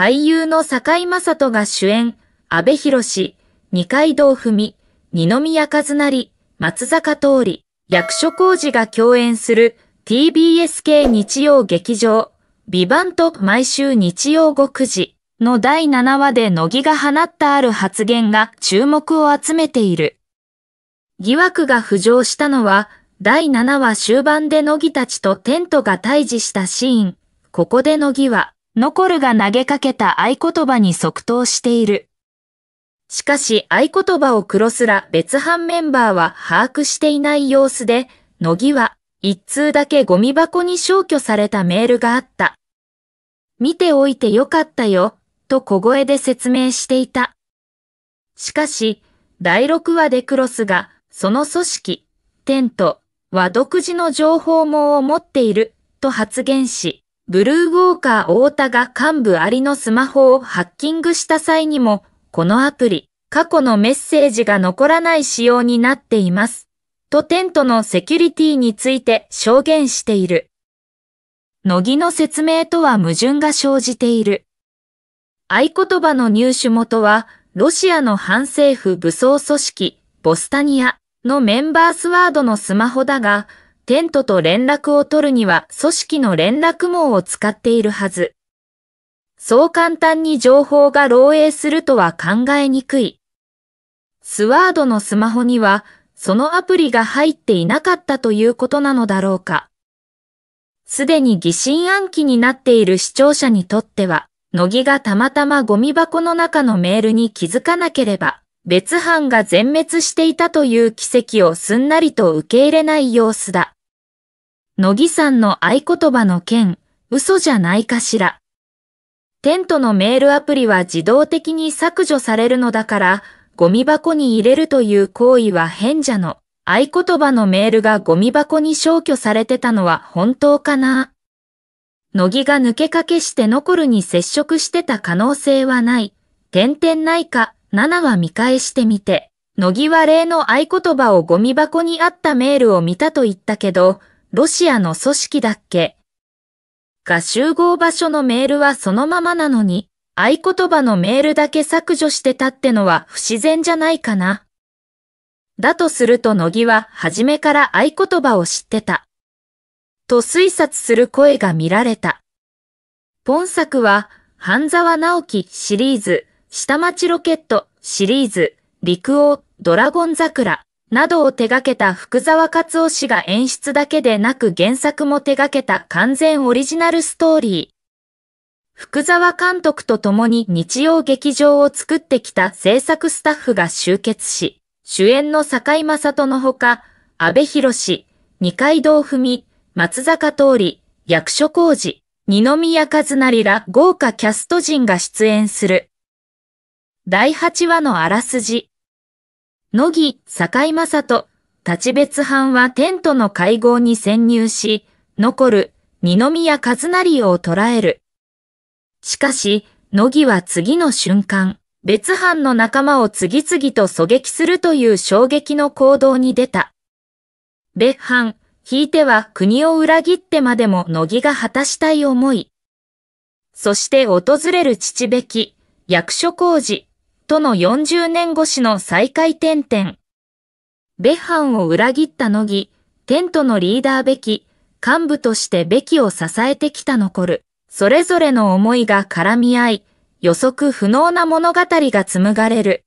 俳優の堺雅人が主演、安倍博士、二階堂文、二宮和成、松坂通り、役所工事が共演する TBS 系日曜劇場、ビバンと毎週日曜午9時の第7話で乃木が放ったある発言が注目を集めている。疑惑が浮上したのは、第7話終盤で乃木たちとテントが対峙したシーン。ここで乃木は、ノコルが投げかけた合言葉に即答している。しかし合言葉をクロスら別班メンバーは把握していない様子で、乃木は一通だけゴミ箱に消去されたメールがあった。見ておいてよかったよ、と小声で説明していた。しかし、第6話でクロスが、その組織、テントは独自の情報網を持っている、と発言し、ブルーウォーカー太田が幹部ありのスマホをハッキングした際にも、このアプリ、過去のメッセージが残らない仕様になっています。とテントのセキュリティについて証言している。乃木の説明とは矛盾が生じている。合言葉の入手元は、ロシアの反政府武装組織、ボスタニアのメンバースワードのスマホだが、テントと連絡を取るには組織の連絡網を使っているはず。そう簡単に情報が漏洩するとは考えにくい。スワードのスマホにはそのアプリが入っていなかったということなのだろうか。すでに疑心暗鬼になっている視聴者にとっては、乃木がたまたまゴミ箱の中のメールに気づかなければ、別班が全滅していたという奇跡をすんなりと受け入れない様子だ。乃木さんの合言葉の件、嘘じゃないかしら。テントのメールアプリは自動的に削除されるのだから、ゴミ箱に入れるという行為は変じゃの。合言葉のメールがゴミ箱に消去されてたのは本当かな乃木が抜けかけしてノコルに接触してた可能性はない。点々ないか、7は見返してみて。乃木は例の合言葉をゴミ箱にあったメールを見たと言ったけど、ロシアの組織だっけが集合場所のメールはそのままなのに、合言葉のメールだけ削除してたってのは不自然じゃないかな。だとすると乃木は初めから合言葉を知ってた。と推察する声が見られた。本作は、半沢直樹シリーズ、下町ロケットシリーズ、陸王、ドラゴン桜。などを手掛けた福沢克夫氏が演出だけでなく原作も手掛けた完全オリジナルストーリー。福沢監督と共に日曜劇場を作ってきた制作スタッフが集結し、主演の坂井正人のほか、安部博二階堂文、松坂通り、役所工事、二宮和成ら豪華キャスト陣が出演する。第8話のあらすじ。野木、堺正人、立別藩はテントの会合に潜入し、残る、二宮和成を捕らえる。しかし、野木は次の瞬間、別藩の仲間を次々と狙撃するという衝撃の行動に出た。別藩、引いては国を裏切ってまでも野木が果たしたい思い。そして訪れる父べき、役所工事、との40年越しの再会点々。ベッハンを裏切った乃木、テントのリーダーべき、幹部としてべきを支えてきた残る、それぞれの思いが絡み合い、予測不能な物語が紡がれる。